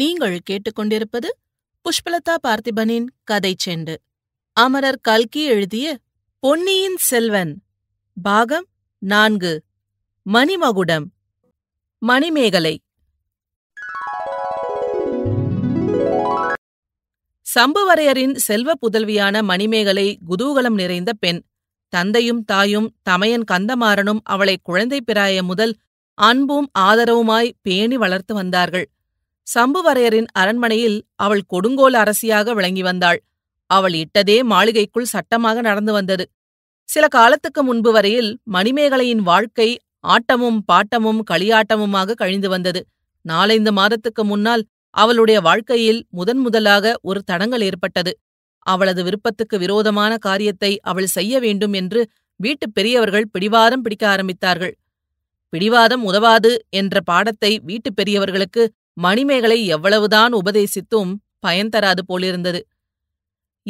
நீங்கள் கேட்டுக்கொண்டிருப்பது புஷ்பலதா பார்த்திபனின் கதை செண்டு அமரர் கல்கி எழுதிய பொன்னியின் செல்வன் பாகம் நான்கு மணிமகுடம் மணிமேகலை சம்புவரையரின் செல்வ புதல்வியான மணிமேகலை குதூகலம் நிறைந்த பெண் தந்தையும் தாயும் தமையன் கந்தமாறனும் அவளை குழந்தை பிராய முதல் அன்பும் ஆதரவுமாய் பேணி வளர்த்து வந்தார்கள் சம்புவரையரின் அரண்மனையில் அவள் கொடுங்கோல் அரசியாக விளங்கி வந்தாள் அவள் இட்டதே மாளிகைக்குள் சட்டமாக நடந்து வந்தது சில காலத்துக்கு முன்பு வரையில் மணிமேகலையின் வாழ்க்கை ஆட்டமும் பாட்டமும் களியாட்டமுமாக கழிந்து வந்தது நாலைந்து மாதத்துக்கு முன்னால் அவளுடைய வாழ்க்கையில் முதன் முதலாக ஒரு தடங்கல் ஏற்பட்டது அவளது விருப்பத்துக்கு விரோதமான காரியத்தை அவள் செய்ய வேண்டும் என்று வீட்டுப் பெரியவர்கள் பிடிவாதம் பிடிக்க ஆரம்பித்தார்கள் பிடிவாதம் உதவாது என்ற பாடத்தை வீட்டுப் பெரியவர்களுக்கு மணிமேகலை எவ்வளவுதான் உபதேசித்தும் பயன் தராது போலிருந்தது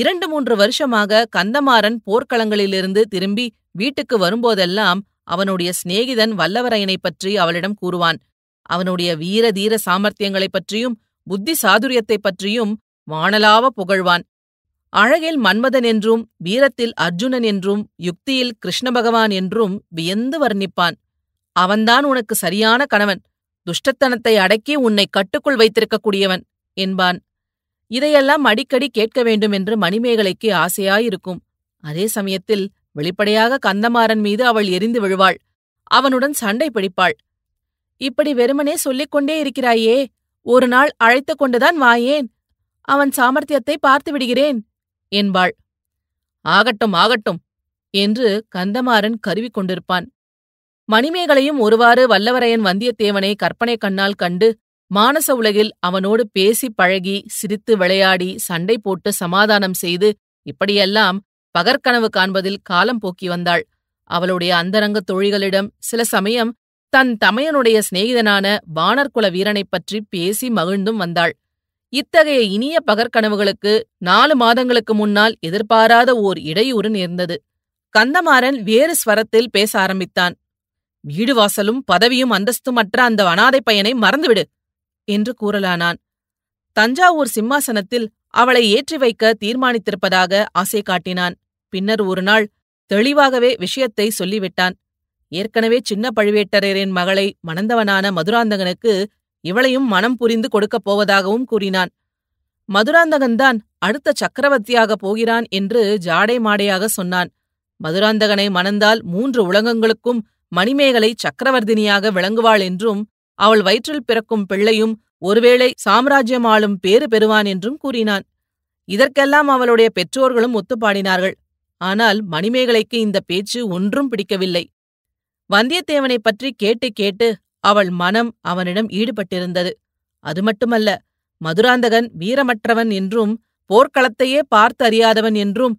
இரண்டு மூன்று வருஷமாக கந்தமாறன் போர்க்களங்களிலிருந்து திரும்பி வீட்டுக்கு வரும்போதெல்லாம் அவனுடைய சிநேகிதன் வல்லவரையனைப் பற்றி அவளிடம் கூறுவான் அவனுடைய வீர தீர சாமர்த்தியங்களைப் பற்றியும் புத்தி சாதுரியத்தைப் பற்றியும் வானலாவ புகழ்வான் அழகில் மன்மதன் என்றும் வீரத்தில் அர்ஜுனன் என்றும் யுக்தியில் கிருஷ்ண பகவான் என்றும் வியந்து வர்ணிப்பான் அவன்தான் உனக்கு சரியான கணவன் துஷ்டத்தனத்தை அடக்கி உன்னை கட்டுக்குள் வைத்திருக்கக்கூடியவன் என்பான் இதையெல்லாம் அடிக்கடி கேட்க வேண்டும் என்று மணிமேகலைக்கு ஆசையாயிருக்கும் அதே சமயத்தில் வெளிப்படையாக கந்தமாறன் மீது அவள் எரிந்து விழுவாள் அவனுடன் சண்டை பிடிப்பாள் இப்படி வெறுமனே சொல்லிக் கொண்டே இருக்கிறாயே ஒரு நாள் அழைத்து கொண்டுதான் வாயேன் அவன் சாமர்த்தியத்தை பார்த்து விடுகிறேன் என்பாள் ஆகட்டும் ஆகட்டும் என்று கந்தமாறன் கருவிக் கொண்டிருப்பான் மணிமேகலையும் ஒருவாறு வல்லவரையன் வந்தியத்தேவனை கற்பனை கண்ணால் கண்டு மானச உலகில் அவனோடு பேசி பழகி சிரித்து விளையாடி சண்டை போட்டு சமாதானம் செய்து இப்படியெல்லாம் பகற்கனவு காண்பதில் காலம் போக்கி வந்தாள் அவளுடைய அந்தரங்க தொழிகளிடம் சில சமயம் தன் தமையனுடைய சிநேகிதனான வானர்குல வீரனைப் பற்றி பேசி மகிழ்ந்தும் வந்தாள் இத்தகைய இனிய பகற்கனவுகளுக்கு நாலு மாதங்களுக்கு முன்னால் எதிர்பாராத ஓர் இடையூறு நேர்ந்தது கந்தமாறன் வேறு ஸ்வரத்தில் பேச ஆரம்பித்தான் வீடு வாசலும் பதவியும் அந்தஸ்துமற்ற அந்த அனாதை பையனை மறந்துவிடு என்று கூறலானான் தஞ்சாவூர் சிம்மாசனத்தில் அவளை ஏற்றி வைக்க தீர்மானித்திருப்பதாக ஆசை காட்டினான் பின்னர் ஒருநாள் தெளிவாகவே விஷயத்தை சொல்லிவிட்டான் ஏற்கனவே சின்ன பழுவேட்டரையரின் மகளை மணந்தவனான மதுராந்தகனுக்கு இவளையும் மனம் புரிந்து கொடுக்கப் போவதாகவும் கூறினான் மதுராந்தகன்தான் அடுத்த சக்கரவர்த்தியாகப் போகிறான் என்று ஜாடை மாடையாக சொன்னான் மதுராந்தகனை மணந்தால் மூன்று உலகங்களுக்கும் மணிமேகலை சக்கரவர்த்தினியாக விளங்குவாள் என்றும் அவள் வயிற்றில் பிறக்கும் பிள்ளையும் ஒருவேளை சாம்ராஜ்யம் ஆளும் பேறு பெறுவான் என்றும் கூறினான் இதற்கெல்லாம் அவளுடைய பெற்றோர்களும் ஒத்துப்பாடினார்கள் ஆனால் மணிமேகலைக்கு இந்த பேச்சு ஒன்றும் பிடிக்கவில்லை வந்தியத்தேவனை பற்றி கேட்டு கேட்டு அவள் மனம் அவனிடம் ஈடுபட்டிருந்தது அது மட்டுமல்ல மதுராந்தகன் வீரமற்றவன் என்றும் போர்க்களத்தையே பார்த்தறியாதவன் என்றும்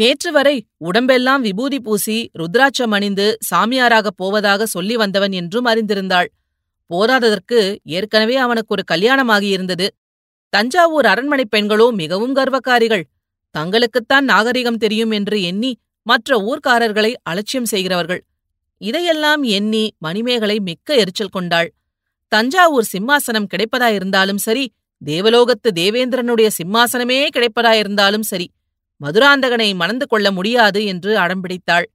நேற்று வரை உடம்பெல்லாம் விபூதி பூசி ருத்ராட்சம் அணிந்து சாமியாராகப் போவதாக சொல்லி வந்தவன் என்றும் அறிந்திருந்தாள் போதாததற்கு ஏற்கனவே அவனுக்கு ஒரு கல்யாணமாகியிருந்தது தஞ்சாவூர் அரண்மனைப் பெண்களோ மிகவும் கர்வக்காரிகள் தங்களுக்குத்தான் நாகரிகம் தெரியும் என்று எண்ணி மற்ற ஊர்க்காரர்களை அலட்சியம் செய்கிறவர்கள் இதையெல்லாம் எண்ணி மணிமேகலை மிக்க எரிச்சல் கொண்டாள் தஞ்சாவூர் சிம்மாசனம் கிடைப்பதாயிருந்தாலும் சரி தேவலோகத்து தேவேந்திரனுடைய சிம்மாசனமே கிடைப்பதாயிருந்தாலும் சரி மதுராந்தகனை மணந்து கொள்ள முடியாது என்று அடம்பிடித்தாள்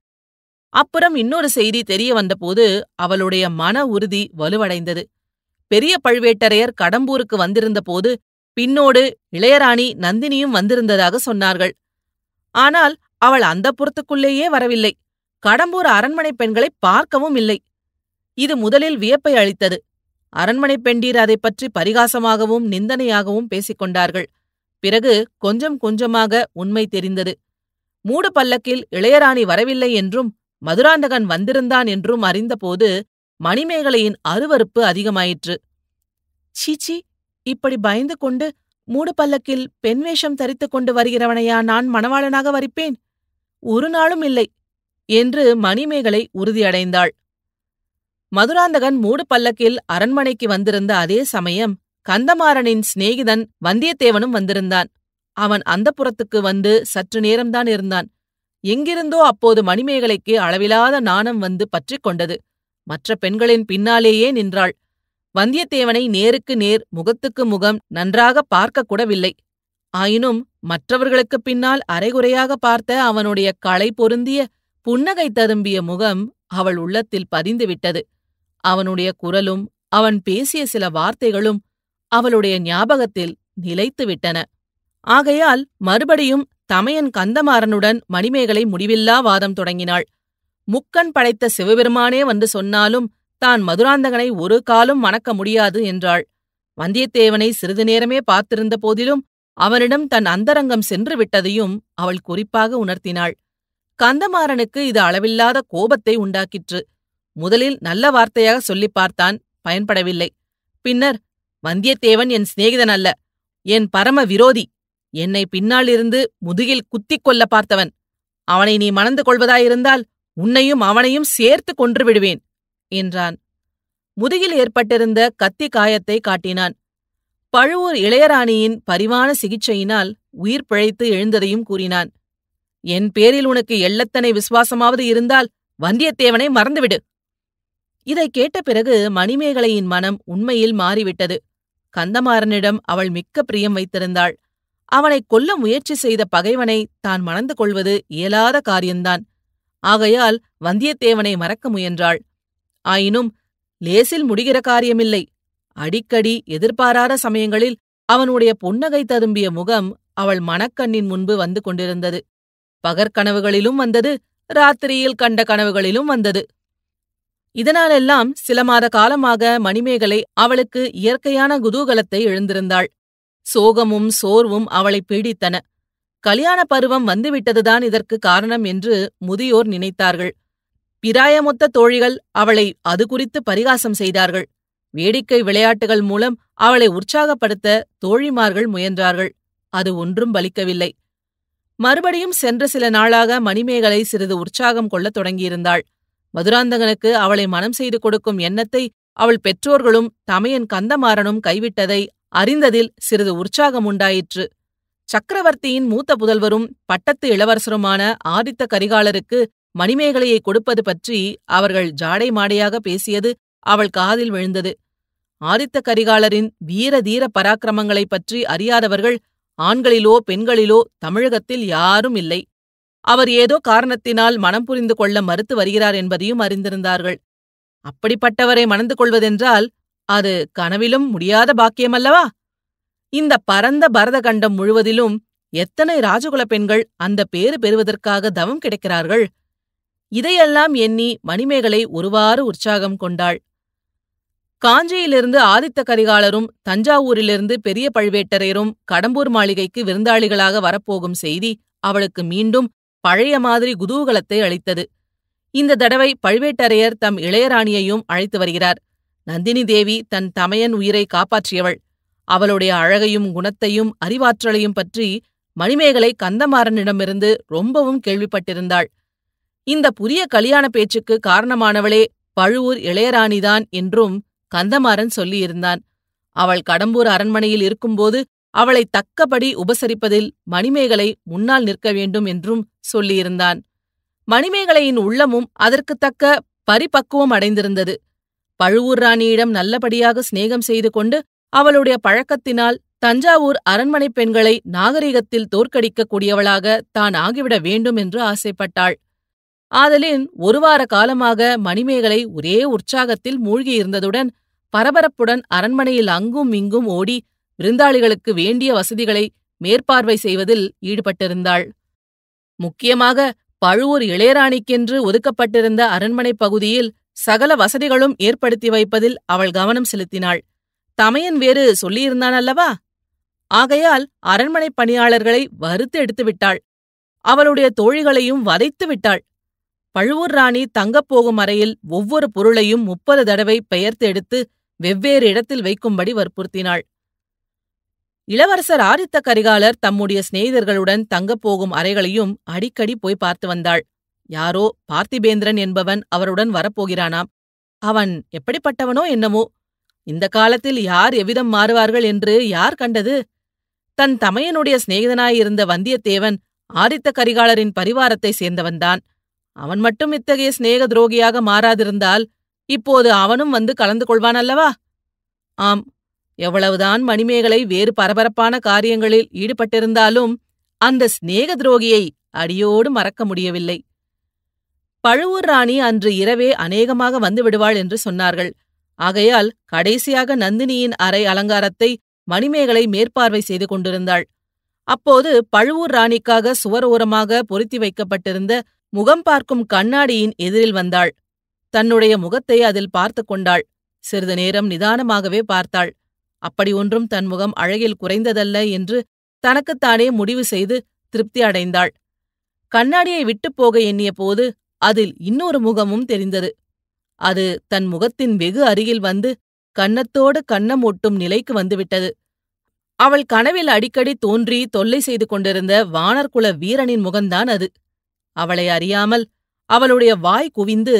அப்புறம் இன்னொரு செய்தி தெரிய வந்தபோது அவளுடைய மன உறுதி வலுவடைந்தது பெரிய பழுவேட்டரையர் கடம்பூருக்கு வந்திருந்தபோது பின்னோடு இளையராணி நந்தினியும் வந்திருந்ததாக சொன்னார்கள் ஆனால் அவள் அந்த புறத்துக்குள்ளேயே வரவில்லை கடம்பூர் அரண்மனை பெண்களை பார்க்கவும் இல்லை இது முதலில் வியப்பை அளித்தது அரண்மனை பெண்டீர் அதை பற்றி பரிகாசமாகவும் நிந்தனையாகவும் பேசிக் கொண்டார்கள் பிறகு கொஞ்சம் கொஞ்சமாக உண்மை தெரிந்தது மூடு பல்லக்கில் இளையராணி வரவில்லை என்றும் மதுராந்தகன் வந்திருந்தான் என்றும் அறிந்தபோது மணிமேகலையின் அருவறுப்பு அதிகமாயிற்று சீச்சி இப்படி பயந்து கொண்டு மூடு பல்லக்கில் பெண் வேஷம் தரித்து கொண்டு வருகிறவனையா நான் மணவாளனாக வரிப்பேன் ஒரு நாளும் இல்லை என்று மணிமேகலை உறுதியடைந்தாள் மதுராந்தகன் மூடு பல்லக்கில் அரண்மனைக்கு வந்திருந்த அதே சமயம் கந்தமாறனின் சிநேகிதன் வந்தியத்தேவனும் வந்திருந்தான் அவன் அந்த புறத்துக்கு வந்து சற்று நேரம்தான் இருந்தான் எங்கிருந்தோ அப்போது மணிமேகலைக்கு அளவிலாத நாணம் வந்து பற்றிக் கொண்டது மற்ற பெண்களின் பின்னாலேயே நின்றாள் வந்தியத்தேவனை நேருக்கு நேர் முகத்துக்கு முகம் நன்றாக பார்க்கக்கூடவில்லை ஆயினும் மற்றவர்களுக்குப் பின்னால் அரைகுறையாக பார்த்த அவனுடைய களை பொருந்திய புன்னகை ததும்பிய முகம் அவள் உள்ளத்தில் பதிந்துவிட்டது அவனுடைய குரலும் அவன் பேசிய சில வார்த்தைகளும் அவளுடைய ஞாபகத்தில் நிலைத்துவிட்டன ஆகையால் மறுபடியும் தமையன் கந்தமாறனுடன் மணிமேகலை முடிவில்லா வாதம் தொடங்கினாள் முக்கன் படைத்த சிவபெருமானே வந்து சொன்னாலும் தான் மதுராந்தகனை ஒரு காலும் மணக்க முடியாது என்றாள் வந்தியத்தேவனை சிறிது நேரமே பார்த்திருந்த போதிலும் அவனிடம் தன் அந்தரங்கம் சென்று விட்டதையும் அவள் குறிப்பாக உணர்த்தினாள் கந்தமாறனுக்கு இது அளவில்லாத கோபத்தை உண்டாக்கிற்று முதலில் நல்ல வார்த்தையாக சொல்லிப் பார்த்தான் பயன்படவில்லை பின்னர் வந்தியத்தேவன் என் சிநேகிதன் அல்ல என் பரம விரோதி என்னை பின்னாலிருந்து முதுகில் குத்திக் கொல்ல பார்த்தவன் அவனை நீ மணந்து கொள்வதாயிருந்தால் உன்னையும் அவனையும் சேர்த்து கொன்று விடுவேன் என்றான் முதுகில் ஏற்பட்டிருந்த கத்தி காயத்தை காட்டினான் பழுவூர் இளையராணியின் பரிவான சிகிச்சையினால் உயிர் பிழைத்து எழுந்ததையும் கூறினான் என் பேரில் உனக்கு எள்ளத்தனை விசுவாசமாவது இருந்தால் வந்தியத்தேவனை மறந்துவிடு இதை கேட்ட பிறகு மணிமேகலையின் மனம் உண்மையில் மாறிவிட்டது கந்தமாறனிடம் அவள் மிக்க பிரியம் வைத்திருந்தாள் அவனைக் கொல்ல முயற்சி செய்த பகைவனை தான் மணந்து கொள்வது இயலாத காரியம்தான் ஆகையால் வந்தியத்தேவனை மறக்க முயன்றாள் ஆயினும் லேசில் முடிகிற காரியமில்லை அடிக்கடி எதிர்பாராத சமயங்களில் அவனுடைய புன்னகை ததும்பிய முகம் அவள் மணக்கண்ணின் முன்பு வந்து கொண்டிருந்தது பகற்கனவுகளிலும் வந்தது ராத்திரியில் கண்ட கனவுகளிலும் வந்தது இதனாலெல்லாம் சில மாத காலமாக மணிமேகலை அவளுக்கு இயற்கையான குதூகலத்தை எழுந்திருந்தாள் சோகமும் சோர்வும் அவளை பீடித்தன கல்யாண பருவம் வந்துவிட்டதுதான் இதற்கு காரணம் என்று முதியோர் நினைத்தார்கள் பிராயமொத்த தோழிகள் அவளை அது குறித்து பரிகாசம் செய்தார்கள் வேடிக்கை விளையாட்டுகள் மூலம் அவளை உற்சாகப்படுத்த தோழிமார்கள் முயன்றார்கள் அது ஒன்றும் பலிக்கவில்லை மறுபடியும் சென்ற சில நாளாக மணிமேகலை சிறிது உற்சாகம் கொள்ளத் தொடங்கியிருந்தாள் மதுராந்தகனுக்கு அவளை மனம் செய்து கொடுக்கும் எண்ணத்தை அவள் பெற்றோர்களும் தமையன் கந்தமாறனும் கைவிட்டதை அறிந்ததில் சிறிது உற்சாகம் உண்டாயிற்று சக்கரவர்த்தியின் மூத்த புதல்வரும் பட்டத்து இளவரசருமான ஆதித்த கரிகாலருக்கு மணிமேகலையை கொடுப்பது பற்றி அவர்கள் ஜாடை மாடையாக பேசியது அவள் காதில் விழுந்தது ஆதித்த கரிகாலரின் வீர தீர பராக்கிரமங்களைப் பற்றி அறியாதவர்கள் ஆண்களிலோ பெண்களிலோ தமிழகத்தில் யாரும் இல்லை அவர் ஏதோ காரணத்தினால் மனம் புரிந்து கொள்ள மறுத்து வருகிறார் என்பதையும் அறிந்திருந்தார்கள் அப்படிப்பட்டவரை மணந்து கொள்வதென்றால் அது கனவிலும் முடியாத பாக்கியமல்லவா இந்த பரந்த பரத கண்டம் முழுவதிலும் எத்தனை ராஜகுல பெண்கள் அந்த பேறு பெறுவதற்காக தவம் கிடைக்கிறார்கள் இதையெல்லாம் எண்ணி மணிமேகலை ஒருவாறு உற்சாகம் கொண்டாள் காஞ்சியிலிருந்து ஆதித்த கரிகாலரும் தஞ்சாவூரிலிருந்து பெரிய பழுவேட்டரையரும் கடம்பூர் மாளிகைக்கு விருந்தாளிகளாக வரப்போகும் செய்தி அவளுக்கு மீண்டும் பழைய மாதிரி குதூகலத்தை அளித்தது இந்த தடவை பழுவேட்டரையர் தம் இளையராணியையும் அழைத்து வருகிறார் நந்தினி தேவி தன் தமையன் உயிரை காப்பாற்றியவள் அவளுடைய அழகையும் குணத்தையும் அறிவாற்றலையும் பற்றி மணிமேகலை கந்தமாறனிடமிருந்து ரொம்பவும் கேள்விப்பட்டிருந்தாள் இந்த புதிய கல்யாண பேச்சுக்கு காரணமானவளே பழுவூர் இளையராணிதான் என்றும் கந்தமாறன் சொல்லியிருந்தான் அவள் கடம்பூர் அரண்மனையில் இருக்கும்போது அவளை தக்கபடி உபசரிப்பதில் மணிமேகலை முன்னால் நிற்க வேண்டும் என்றும் சொல்லியிருந்தான் மணிமேகலையின் உள்ளமும் அதற்குத்தக்க தக்க பரிபக்குவம் அடைந்திருந்தது பழுவூர் ராணியிடம் நல்லபடியாக சிநேகம் செய்து கொண்டு அவளுடைய பழக்கத்தினால் தஞ்சாவூர் அரண்மனைப் பெண்களை நாகரிகத்தில் தோற்கடிக்கக் தான் ஆகிவிட வேண்டும் என்று ஆசைப்பட்டாள் ஆதலின் ஒரு வார காலமாக மணிமேகலை ஒரே உற்சாகத்தில் மூழ்கியிருந்ததுடன் பரபரப்புடன் அரண்மனையில் அங்கும் இங்கும் ஓடி விருந்தாளிகளுக்கு வேண்டிய வசதிகளை மேற்பார்வை செய்வதில் ஈடுபட்டிருந்தாள் முக்கியமாக பழுவூர் இளையராணிக்கென்று ஒதுக்கப்பட்டிருந்த அரண்மனை பகுதியில் சகல வசதிகளும் ஏற்படுத்தி வைப்பதில் அவள் கவனம் செலுத்தினாள் தமையன் வேறு சொல்லியிருந்தான் அல்லவா ஆகையால் அரண்மனை பணியாளர்களை வறுத்து எடுத்து விட்டாள் அவளுடைய தோழிகளையும் வதைத்து விட்டாள் பழுவூர் ராணி தங்கப் போகும் அறையில் ஒவ்வொரு பொருளையும் முப்பது தடவை பெயர்த்து எடுத்து வெவ்வேறு இடத்தில் வைக்கும்படி வற்புறுத்தினாள் இளவரசர் ஆதித்த கரிகாலர் தம்முடைய சிநேகிதர்களுடன் தங்கப் போகும் அறைகளையும் அடிக்கடி போய் பார்த்து வந்தாள் யாரோ பார்த்திபேந்திரன் என்பவன் அவருடன் வரப்போகிறானாம் அவன் எப்படிப்பட்டவனோ என்னமோ இந்த காலத்தில் யார் எவ்விதம் மாறுவார்கள் என்று யார் கண்டது தன் தமையனுடைய சிநேகிதனாயிருந்த வந்தியத்தேவன் ஆதித்த கரிகாலரின் பரிவாரத்தை சேர்ந்தவன்தான் அவன் மட்டும் இத்தகைய சிநேக துரோகியாக மாறாதிருந்தால் இப்போது அவனும் வந்து கலந்து கொள்வான் அல்லவா ஆம் எவ்வளவுதான் மணிமேகலை வேறு பரபரப்பான காரியங்களில் ஈடுபட்டிருந்தாலும் அந்த சிநேக துரோகியை அடியோடு மறக்க முடியவில்லை பழுவூர் ராணி அன்று இரவே அநேகமாக வந்து விடுவாள் என்று சொன்னார்கள் ஆகையால் கடைசியாக நந்தினியின் அறை அலங்காரத்தை மணிமேகலை மேற்பார்வை செய்து கொண்டிருந்தாள் அப்போது பழுவூர் ராணிக்காக சுவர் ஓரமாக பொருத்தி வைக்கப்பட்டிருந்த முகம் பார்க்கும் கண்ணாடியின் எதிரில் வந்தாள் தன்னுடைய முகத்தை அதில் பார்த்து கொண்டாள் சிறிது நேரம் நிதானமாகவே பார்த்தாள் அப்படி ஒன்றும் தன் முகம் அழகில் குறைந்ததல்ல என்று தனக்குத்தானே முடிவு செய்து திருப்தி அடைந்தாள் கண்ணாடியை விட்டுப் போக எண்ணிய போது அதில் இன்னொரு முகமும் தெரிந்தது அது தன் முகத்தின் வெகு அருகில் வந்து கன்னத்தோடு கன்னம் ஒட்டும் நிலைக்கு வந்துவிட்டது அவள் கனவில் அடிக்கடி தோன்றி தொல்லை செய்து கொண்டிருந்த வானர்குல வீரனின் முகம்தான் அது அவளை அறியாமல் அவளுடைய வாய் குவிந்து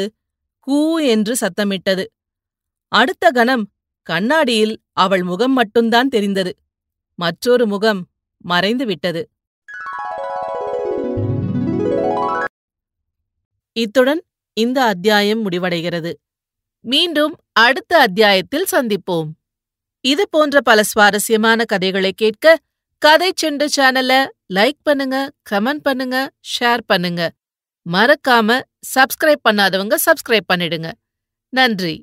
கூ என்று சத்தமிட்டது அடுத்த கணம் கண்ணாடியில் அவள் முகம் மட்டும்தான் தெரிந்தது மற்றொரு முகம் மறைந்து விட்டது இத்துடன் இந்த அத்தியாயம் முடிவடைகிறது மீண்டும் அடுத்த அத்தியாயத்தில் சந்திப்போம் இது போன்ற பல சுவாரஸ்யமான கதைகளை கேட்க கதை செண்டு சேனல லைக் பண்ணுங்க கமெண்ட் பண்ணுங்க ஷேர் பண்ணுங்க மறக்காம சப்ஸ்கிரைப் பண்ணாதவங்க சப்ஸ்கிரைப் பண்ணிடுங்க நன்றி